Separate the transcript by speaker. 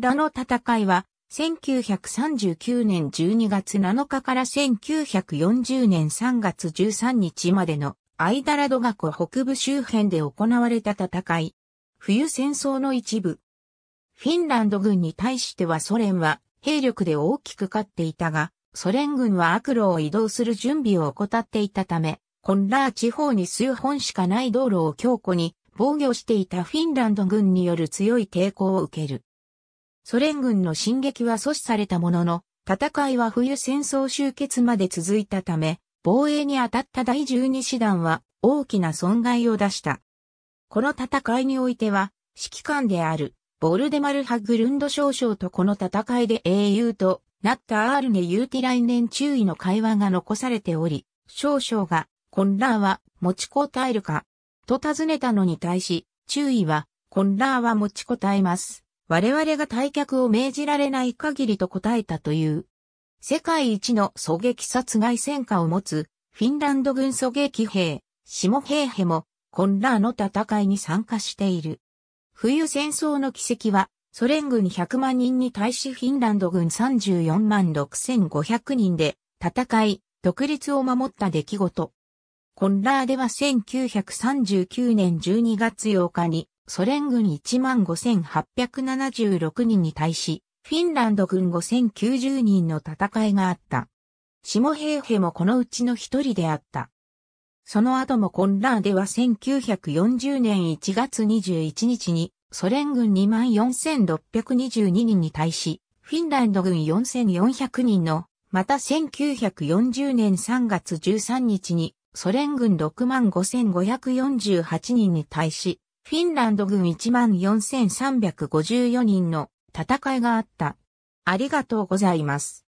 Speaker 1: ラの戦いは、1939年12月7日から1940年3月13日までのアイダラドガコ北部周辺で行われた戦い。冬戦争の一部。フィンランド軍に対してはソ連は兵力で大きく勝っていたが、ソ連軍は悪路を移動する準備を怠っていたため、コンラー地方に数本しかない道路を強固に防御していたフィンランド軍による強い抵抗を受ける。ソ連軍の進撃は阻止されたものの、戦いは冬戦争終結まで続いたため、防衛に当たった第12師団は大きな損害を出した。この戦いにおいては、指揮官である、ボルデマルハ・グルンド少将とこの戦いで英雄となったアールネ・ユーティライネン注意の会話が残されており、少将が、コンラーは持ちこたえるか、と尋ねたのに対し、注意は、コンラーは持ちこたえます。我々が退却を命じられない限りと答えたという。世界一の狙撃殺害戦果を持つ、フィンランド軍狙撃兵、シモヘーヘも、コンラーの戦いに参加している。冬戦争の奇跡は、ソ連軍100万人に対しフィンランド軍34万6500人で、戦い、独立を守った出来事。コンラーでは1939年12月8日に、ソ連軍15,876人に対し、フィンランド軍5,090人の戦いがあった。下平兵もこのうちの一人であった。その後もコンラーでは1940年1月21日にソ連軍24,622人に対し、フィンランド軍4,400人の、また1940年3月13日にソ連軍65,548人に対し、フィンランド軍14,354人の戦いがあった。ありがとうございます。